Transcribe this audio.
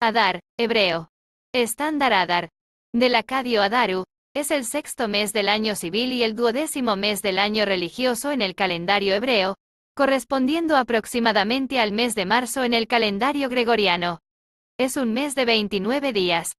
Adar, hebreo. Estándar Adar. Del acadio Adaru, es el sexto mes del año civil y el duodécimo mes del año religioso en el calendario hebreo, correspondiendo aproximadamente al mes de marzo en el calendario gregoriano. Es un mes de 29 días.